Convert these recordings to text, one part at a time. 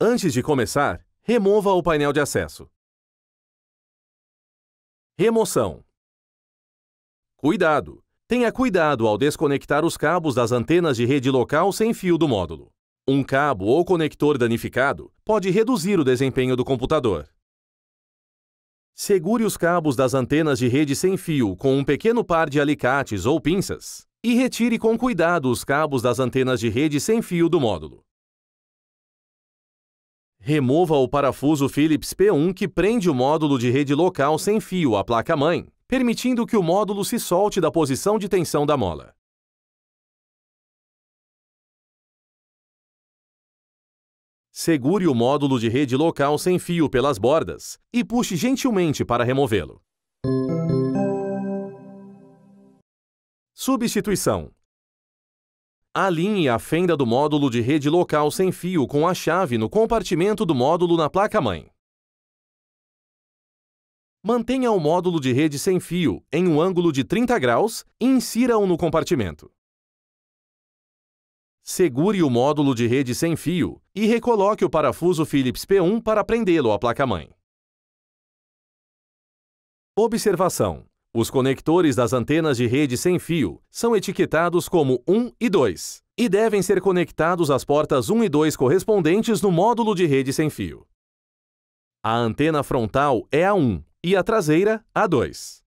Antes de começar, remova o painel de acesso. Remoção. Cuidado! Tenha cuidado ao desconectar os cabos das antenas de rede local sem fio do módulo. Um cabo ou conector danificado pode reduzir o desempenho do computador. Segure os cabos das antenas de rede sem fio com um pequeno par de alicates ou pinças e retire com cuidado os cabos das antenas de rede sem fio do módulo. Remova o parafuso Phillips P1 que prende o módulo de rede local sem fio à placa-mãe, permitindo que o módulo se solte da posição de tensão da mola. Segure o módulo de rede local sem fio pelas bordas e puxe gentilmente para removê-lo. Substituição Alinhe a fenda do módulo de rede local sem fio com a chave no compartimento do módulo na placa-mãe. Mantenha o módulo de rede sem fio em um ângulo de 30 graus e insira-o no compartimento. Segure o módulo de rede sem fio e recoloque o parafuso Phillips P1 para prendê-lo à placa-mãe. Observação: os conectores das antenas de rede sem fio são etiquetados como 1 e 2 e devem ser conectados às portas 1 e 2 correspondentes no módulo de rede sem fio. A antena frontal é a 1 e a traseira a 2.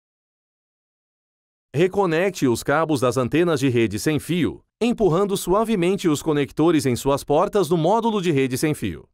Reconecte os cabos das antenas de rede sem fio, empurrando suavemente os conectores em suas portas no módulo de rede sem fio.